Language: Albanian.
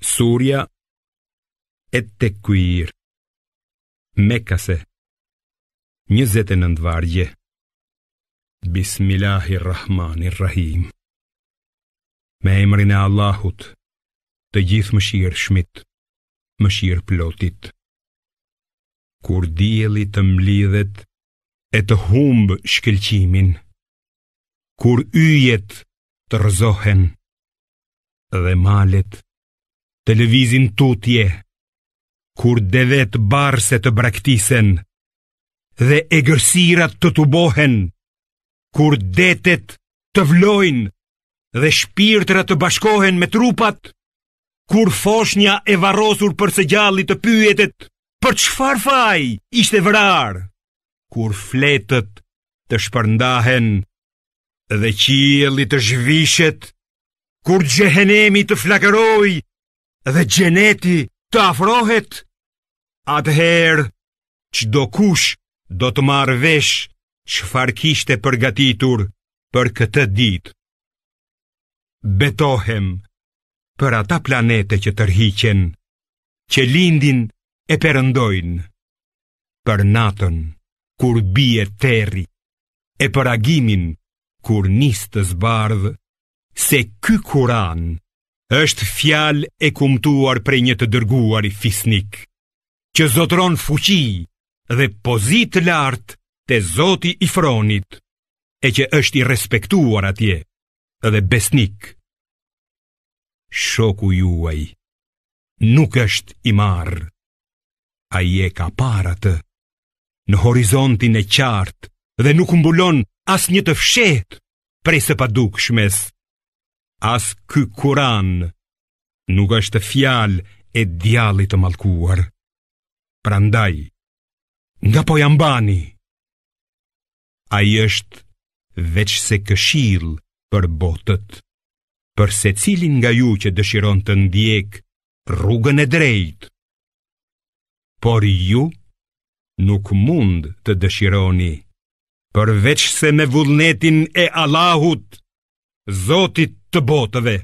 Surja e të kuir Mekase 29 vargje Bismillahirrahmanirrahim Me emrin e Allahut Të gjithë më shirë shmit Më shirë plotit Kur dieli të mlidhet E të humbë shkelqimin Kur yjet të rëzohen Dhe malet të të lëvizin tutje, kur devet barse të braktisen, dhe e gërsirat të të bohen, kur detet të vlojnë, dhe shpirtra të bashkohen me trupat, kur foshnja e varosur për së gjallit të pyetet, për qëfar faj ishte vrar, kur fletët të shpërndahen, dhe qieli të zhvishet, kur gjehenemi të flakëroj, dhe gjeneti të afrohet, atëherë që do kush do të marrë vesh që farkishte përgatitur për këtë ditë. Betohem për ata planete që tërhiqen, që lindin e përëndojnë, për natën kur bie terri, e për agimin kur nisë të zbardhë, se ky kuranë, është fjal e kumtuar për një të dërguar i fisnik, që zotron fuqi dhe pozit lartë të zoti i fronit, e që është i respektuar atje dhe besnik. Shoku juaj nuk është i marë, a i e ka paratë në horizontin e qartë dhe nuk mbulon as një të fshetë prej së padukshmes as kë kuran nuk është fjal e djallit të malkuar. Prandaj, nga po jam bani, a është veç se këshil për botët, për se cilin nga ju që dëshiron të ndjek rrugën e drejtë. Por ju nuk mund të dëshironi, përveç se me vullnetin e Allahut, Zotit, Të botëve